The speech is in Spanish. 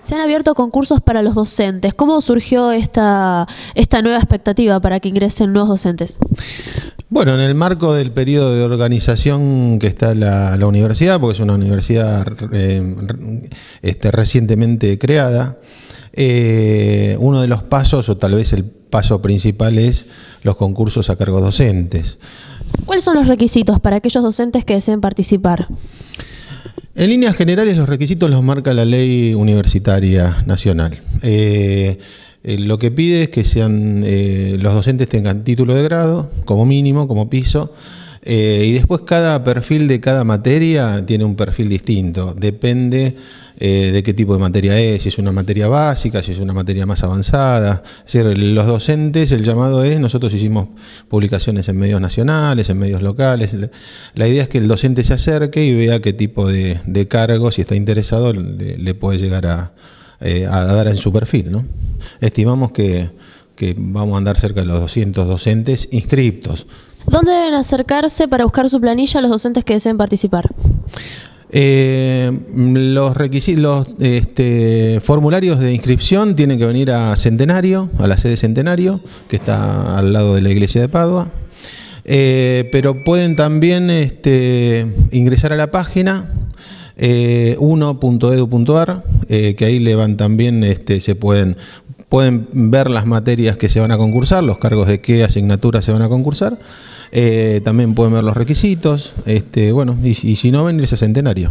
Se han abierto concursos para los docentes. ¿Cómo surgió esta, nueva expectativa para que ingresen nuevos docentes? Bueno, en el marco del periodo de organización que está la, universidad, porque es una universidad eh, este, recientemente creada, eh, uno de los pasos, o tal vez el paso principal, es los concursos a cargo docentes. ¿Cuáles son los requisitos para aquellos docentes que deseen participar? En líneas generales, los requisitos los marca la ley universitaria nacional. Eh, eh, lo que pide es que sean eh, los docentes tengan título de grado, como mínimo, como piso, eh, y después cada perfil de cada materia tiene un perfil distinto, depende eh, de qué tipo de materia es, si es una materia básica, si es una materia más avanzada. los docentes, el llamado es, nosotros hicimos publicaciones en medios nacionales, en medios locales. La idea es que el docente se acerque y vea qué tipo de, cargo, si está interesado, le, puede llegar eh, a, dar en su perfil. Estimamos que vamos a andar cerca de los 200 docentes inscriptos. ¿Dónde deben acercarse para buscar su planilla los docentes que deseen participar? Eh, los requisitos, los este, formularios de inscripción tienen que venir a Centenario, a la sede Centenario, que está al lado de la iglesia de Padua. Eh, pero pueden también este, ingresar a la página eh, eh, que ahí le van también, este, se pueden pueden ver las materias que se van a concursar, los cargos de qué asignatura se van a concursar, eh, también pueden ver los requisitos, este, bueno, y, y si no, venirse a Centenario.